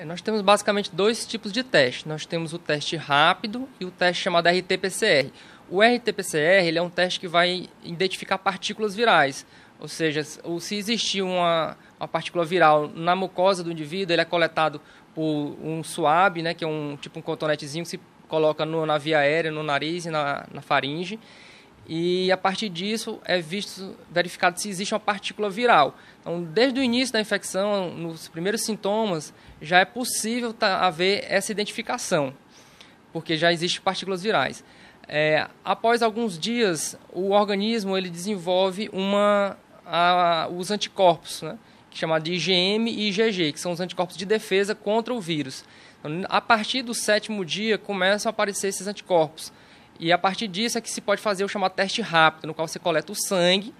É, nós temos basicamente dois tipos de teste. Nós temos o teste rápido e o teste chamado RT-PCR. O RT-PCR ele é um teste que vai identificar partículas virais, ou seja, se existir uma, uma partícula viral na mucosa do indivíduo, ele é coletado por um suave, né, que é um tipo um cotonetezinho que se coloca no, na via aérea, no nariz e na, na faringe e a partir disso é visto, verificado se existe uma partícula viral. Então, desde o início da infecção, nos primeiros sintomas, já é possível tá, haver essa identificação, porque já existem partículas virais. É, após alguns dias, o organismo ele desenvolve uma, a, os anticorpos, né, que é chama de IgM e IgG, que são os anticorpos de defesa contra o vírus. Então, a partir do sétimo dia começam a aparecer esses anticorpos e a partir disso é que se pode fazer o chamado teste rápido, no qual você coleta o sangue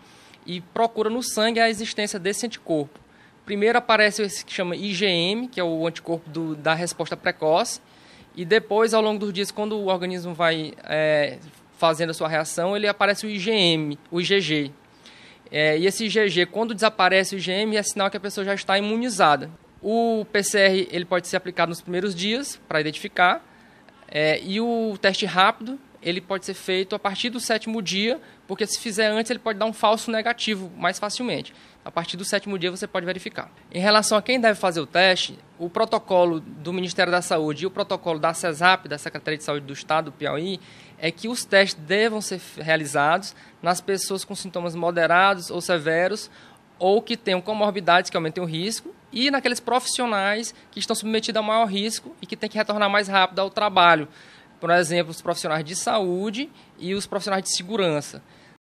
e procura no sangue a existência desse anticorpo. Primeiro aparece esse que chama IgM, que é o anticorpo do, da resposta precoce, e depois, ao longo dos dias, quando o organismo vai é, fazendo a sua reação, ele aparece o IgM, o IgG. É, e esse IgG, quando desaparece o IgM, é sinal que a pessoa já está imunizada. O PCR ele pode ser aplicado nos primeiros dias para identificar, é, e o teste rápido ele pode ser feito a partir do sétimo dia, porque se fizer antes ele pode dar um falso negativo mais facilmente. A partir do sétimo dia você pode verificar. Em relação a quem deve fazer o teste, o protocolo do Ministério da Saúde e o protocolo da CESAP, da Secretaria de Saúde do Estado do Piauí, é que os testes devam ser realizados nas pessoas com sintomas moderados ou severos ou que tenham comorbidades que aumentem o risco e naqueles profissionais que estão submetidos a maior risco e que têm que retornar mais rápido ao trabalho por exemplo, os profissionais de saúde e os profissionais de segurança.